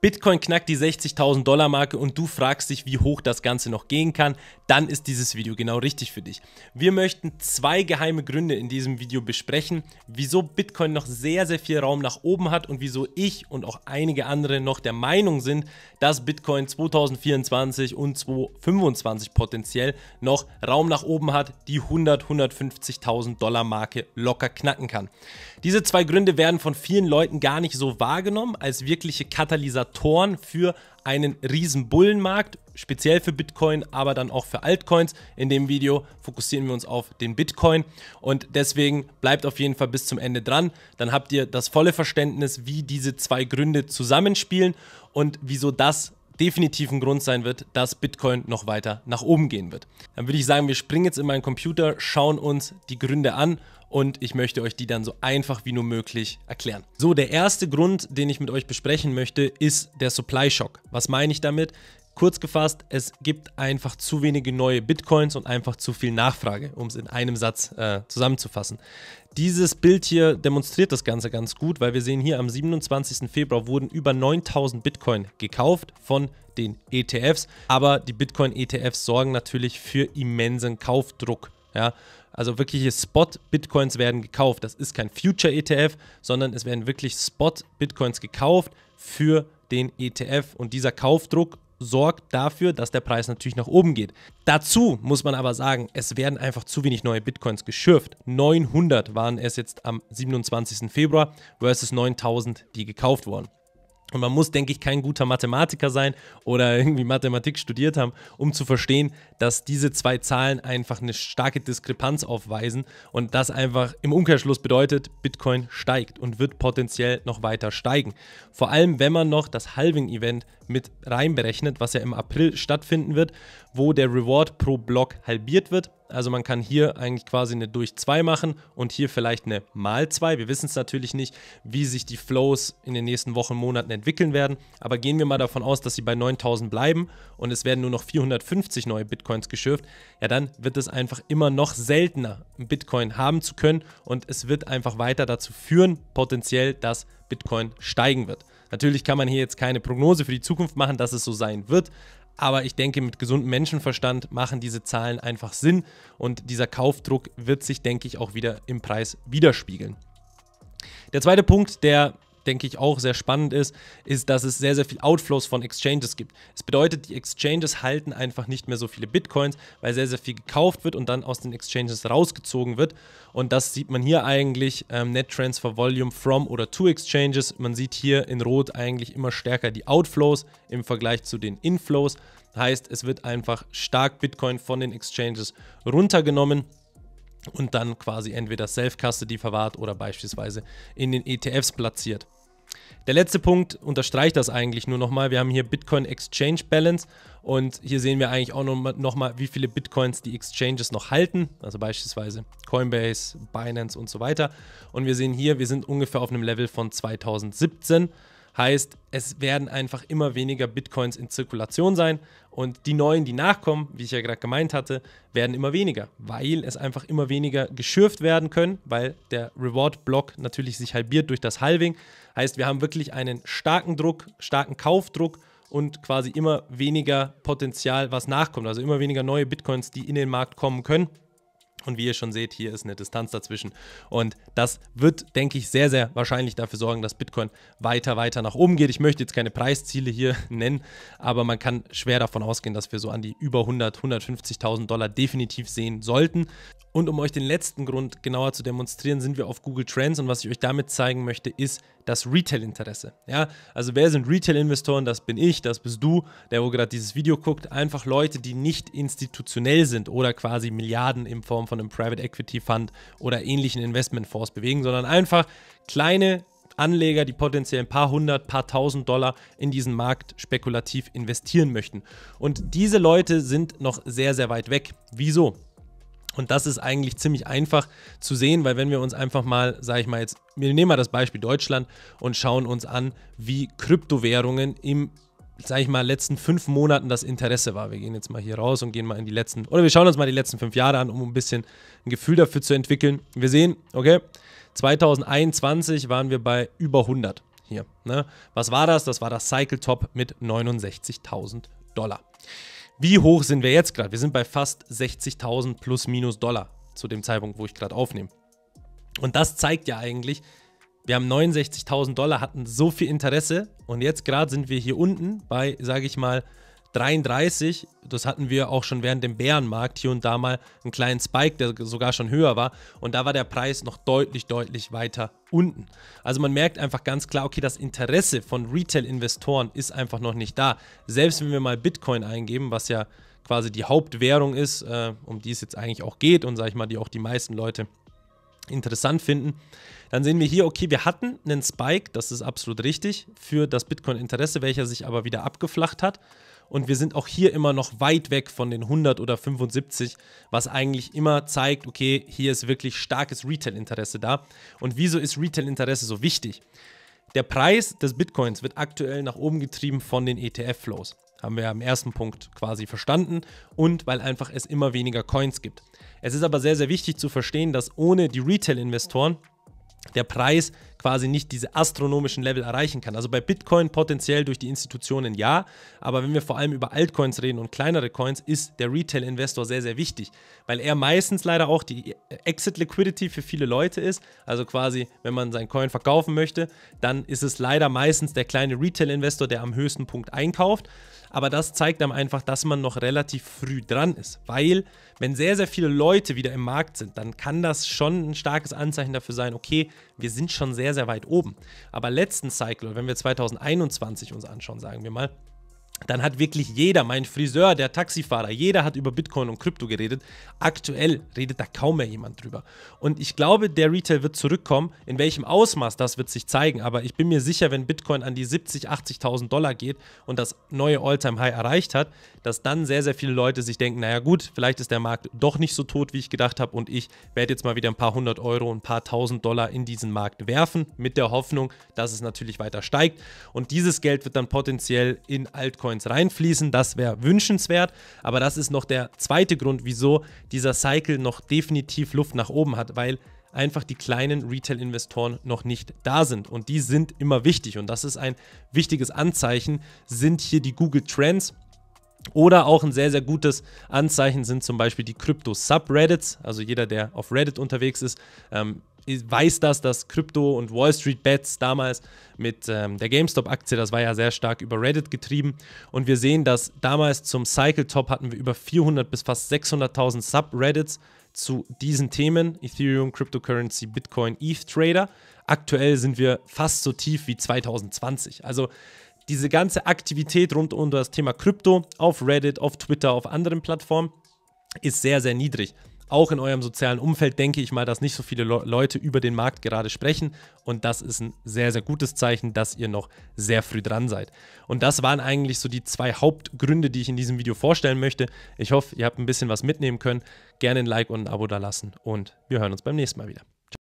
Bitcoin knackt die 60.000 Dollar Marke und du fragst dich, wie hoch das Ganze noch gehen kann, dann ist dieses Video genau richtig für dich. Wir möchten zwei geheime Gründe in diesem Video besprechen, wieso Bitcoin noch sehr, sehr viel Raum nach oben hat und wieso ich und auch einige andere noch der Meinung sind, dass Bitcoin 2024 und 2025 potenziell noch Raum nach oben hat, die 100, 150.000 Dollar Marke locker knacken kann. Diese zwei Gründe werden von vielen Leuten gar nicht so wahrgenommen als wirkliche Katalysatoren Organisatoren für einen riesen Bullenmarkt, speziell für Bitcoin, aber dann auch für Altcoins. In dem Video fokussieren wir uns auf den Bitcoin und deswegen bleibt auf jeden Fall bis zum Ende dran. Dann habt ihr das volle Verständnis, wie diese zwei Gründe zusammenspielen und wieso das definitiv ein Grund sein wird, dass Bitcoin noch weiter nach oben gehen wird. Dann würde ich sagen, wir springen jetzt in meinen Computer, schauen uns die Gründe an und ich möchte euch die dann so einfach wie nur möglich erklären. So, der erste Grund, den ich mit euch besprechen möchte, ist der Supply Shock. Was meine ich damit? Kurz gefasst, es gibt einfach zu wenige neue Bitcoins und einfach zu viel Nachfrage, um es in einem Satz äh, zusammenzufassen. Dieses Bild hier demonstriert das Ganze ganz gut, weil wir sehen hier am 27. Februar wurden über 9000 Bitcoin gekauft von den ETFs, aber die Bitcoin-ETFs sorgen natürlich für immensen Kaufdruck. Ja, also wirkliche Spot-Bitcoins werden gekauft. Das ist kein Future-ETF, sondern es werden wirklich Spot-Bitcoins gekauft für den ETF und dieser Kaufdruck sorgt dafür, dass der Preis natürlich nach oben geht. Dazu muss man aber sagen, es werden einfach zu wenig neue Bitcoins geschürft. 900 waren es jetzt am 27. Februar versus 9000, die gekauft wurden. Und man muss, denke ich, kein guter Mathematiker sein oder irgendwie Mathematik studiert haben, um zu verstehen, dass diese zwei Zahlen einfach eine starke Diskrepanz aufweisen und das einfach im Umkehrschluss bedeutet, Bitcoin steigt und wird potenziell noch weiter steigen. Vor allem, wenn man noch das Halving-Event mit reinberechnet, was ja im April stattfinden wird, wo der Reward pro Block halbiert wird also man kann hier eigentlich quasi eine durch 2 machen und hier vielleicht eine mal 2. Wir wissen es natürlich nicht, wie sich die Flows in den nächsten Wochen, Monaten entwickeln werden. Aber gehen wir mal davon aus, dass sie bei 9000 bleiben und es werden nur noch 450 neue Bitcoins geschürft. Ja, dann wird es einfach immer noch seltener, einen Bitcoin haben zu können. Und es wird einfach weiter dazu führen, potenziell, dass Bitcoin steigen wird. Natürlich kann man hier jetzt keine Prognose für die Zukunft machen, dass es so sein wird, aber ich denke, mit gesundem Menschenverstand machen diese Zahlen einfach Sinn und dieser Kaufdruck wird sich, denke ich, auch wieder im Preis widerspiegeln. Der zweite Punkt, der denke ich, auch sehr spannend ist, ist, dass es sehr, sehr viel Outflows von Exchanges gibt. Es bedeutet, die Exchanges halten einfach nicht mehr so viele Bitcoins, weil sehr, sehr viel gekauft wird und dann aus den Exchanges rausgezogen wird. Und das sieht man hier eigentlich, ähm, Net Transfer Volume from oder to Exchanges. Man sieht hier in Rot eigentlich immer stärker die Outflows im Vergleich zu den Inflows. Heißt, es wird einfach stark Bitcoin von den Exchanges runtergenommen und dann quasi entweder Self-Custody verwahrt oder beispielsweise in den ETFs platziert. Der letzte Punkt unterstreicht das eigentlich nur nochmal. Wir haben hier Bitcoin Exchange Balance und hier sehen wir eigentlich auch nochmal, wie viele Bitcoins die Exchanges noch halten, also beispielsweise Coinbase, Binance und so weiter. Und wir sehen hier, wir sind ungefähr auf einem Level von 2017. Heißt, es werden einfach immer weniger Bitcoins in Zirkulation sein und die neuen, die nachkommen, wie ich ja gerade gemeint hatte, werden immer weniger, weil es einfach immer weniger geschürft werden können, weil der Reward-Block natürlich sich halbiert durch das Halving. Heißt, wir haben wirklich einen starken Druck, starken Kaufdruck und quasi immer weniger Potenzial, was nachkommt. Also immer weniger neue Bitcoins, die in den Markt kommen können. Und wie ihr schon seht, hier ist eine Distanz dazwischen. Und das wird, denke ich, sehr, sehr wahrscheinlich dafür sorgen, dass Bitcoin weiter, weiter nach oben geht. Ich möchte jetzt keine Preisziele hier nennen, aber man kann schwer davon ausgehen, dass wir so an die über 100, 150.000 Dollar definitiv sehen sollten. Und um euch den letzten Grund genauer zu demonstrieren, sind wir auf Google Trends und was ich euch damit zeigen möchte, ist das Retail-Interesse. Ja, also wer sind Retail-Investoren? Das bin ich, das bist du, der wo gerade dieses Video guckt. Einfach Leute, die nicht institutionell sind oder quasi Milliarden in Form von einem Private Equity Fund oder ähnlichen Investmentfonds bewegen, sondern einfach kleine Anleger, die potenziell ein paar hundert, paar tausend Dollar in diesen Markt spekulativ investieren möchten. Und diese Leute sind noch sehr, sehr weit weg. Wieso? Und das ist eigentlich ziemlich einfach zu sehen, weil wenn wir uns einfach mal, sage ich mal jetzt, wir nehmen mal das Beispiel Deutschland und schauen uns an, wie Kryptowährungen im sage ich mal, letzten fünf Monaten das Interesse war. Wir gehen jetzt mal hier raus und gehen mal in die letzten, oder wir schauen uns mal die letzten fünf Jahre an, um ein bisschen ein Gefühl dafür zu entwickeln. Wir sehen, okay, 2021 waren wir bei über 100 hier. Ne? Was war das? Das war das Cycle Top mit 69.000 Dollar. Wie hoch sind wir jetzt gerade? Wir sind bei fast 60.000 plus minus Dollar zu dem Zeitpunkt, wo ich gerade aufnehme. Und das zeigt ja eigentlich, wir haben 69.000 Dollar, hatten so viel Interesse und jetzt gerade sind wir hier unten bei, sage ich mal, 33, das hatten wir auch schon während dem Bärenmarkt hier und da mal einen kleinen Spike, der sogar schon höher war. Und da war der Preis noch deutlich, deutlich weiter unten. Also man merkt einfach ganz klar, okay, das Interesse von Retail-Investoren ist einfach noch nicht da. Selbst wenn wir mal Bitcoin eingeben, was ja quasi die Hauptwährung ist, äh, um die es jetzt eigentlich auch geht und sage ich mal, die auch die meisten Leute interessant finden, dann sehen wir hier, okay, wir hatten einen Spike, das ist absolut richtig, für das Bitcoin-Interesse, welcher sich aber wieder abgeflacht hat. Und wir sind auch hier immer noch weit weg von den 100 oder 75, was eigentlich immer zeigt, okay, hier ist wirklich starkes Retail-Interesse da. Und wieso ist Retail-Interesse so wichtig? Der Preis des Bitcoins wird aktuell nach oben getrieben von den ETF-Flows. Haben wir am ersten Punkt quasi verstanden. Und weil einfach es immer weniger Coins gibt. Es ist aber sehr, sehr wichtig zu verstehen, dass ohne die Retail-Investoren der Preis quasi nicht diese astronomischen Level erreichen kann. Also bei Bitcoin potenziell durch die Institutionen ja, aber wenn wir vor allem über Altcoins reden und kleinere Coins, ist der Retail-Investor sehr, sehr wichtig, weil er meistens leider auch die Exit-Liquidity für viele Leute ist. Also quasi, wenn man sein Coin verkaufen möchte, dann ist es leider meistens der kleine Retail-Investor, der am höchsten Punkt einkauft. Aber das zeigt einem einfach, dass man noch relativ früh dran ist, weil wenn sehr, sehr viele Leute wieder im Markt sind, dann kann das schon ein starkes Anzeichen dafür sein, okay, wir sind schon sehr sehr, sehr weit oben. Aber letzten Cycle, wenn wir 2021 uns anschauen, sagen wir mal, dann hat wirklich jeder, mein Friseur, der Taxifahrer, jeder hat über Bitcoin und Krypto geredet. Aktuell redet da kaum mehr jemand drüber. Und ich glaube, der Retail wird zurückkommen. In welchem Ausmaß, das wird sich zeigen. Aber ich bin mir sicher, wenn Bitcoin an die 70, 80.000 Dollar geht und das neue All-Time-High erreicht hat, dass dann sehr, sehr viele Leute sich denken, naja gut, vielleicht ist der Markt doch nicht so tot, wie ich gedacht habe. Und ich werde jetzt mal wieder ein paar hundert Euro, ein paar tausend Dollar in diesen Markt werfen, mit der Hoffnung, dass es natürlich weiter steigt. Und dieses Geld wird dann potenziell in Altcoin Bitcoins reinfließen. Das wäre wünschenswert, aber das ist noch der zweite Grund, wieso dieser Cycle noch definitiv Luft nach oben hat, weil einfach die kleinen Retail-Investoren noch nicht da sind. Und die sind immer wichtig. Und das ist ein wichtiges Anzeichen, sind hier die Google Trends oder auch ein sehr, sehr gutes Anzeichen sind zum Beispiel die Krypto-Subreddits. Also jeder, der auf Reddit unterwegs ist, ähm, weiß das, dass Krypto und Wall Street Bets damals mit ähm, der GameStop-Aktie, das war ja sehr stark über Reddit getrieben. Und wir sehen, dass damals zum Cycle Top hatten wir über 400 bis fast 600.000 Subreddits zu diesen Themen: Ethereum, Cryptocurrency, Bitcoin, ETH Trader. Aktuell sind wir fast so tief wie 2020. Also diese ganze Aktivität rund um das Thema Krypto auf Reddit, auf Twitter, auf anderen Plattformen ist sehr, sehr niedrig. Auch in eurem sozialen Umfeld denke ich mal, dass nicht so viele Leute über den Markt gerade sprechen. Und das ist ein sehr, sehr gutes Zeichen, dass ihr noch sehr früh dran seid. Und das waren eigentlich so die zwei Hauptgründe, die ich in diesem Video vorstellen möchte. Ich hoffe, ihr habt ein bisschen was mitnehmen können. Gerne ein Like und ein Abo da lassen. Und wir hören uns beim nächsten Mal wieder.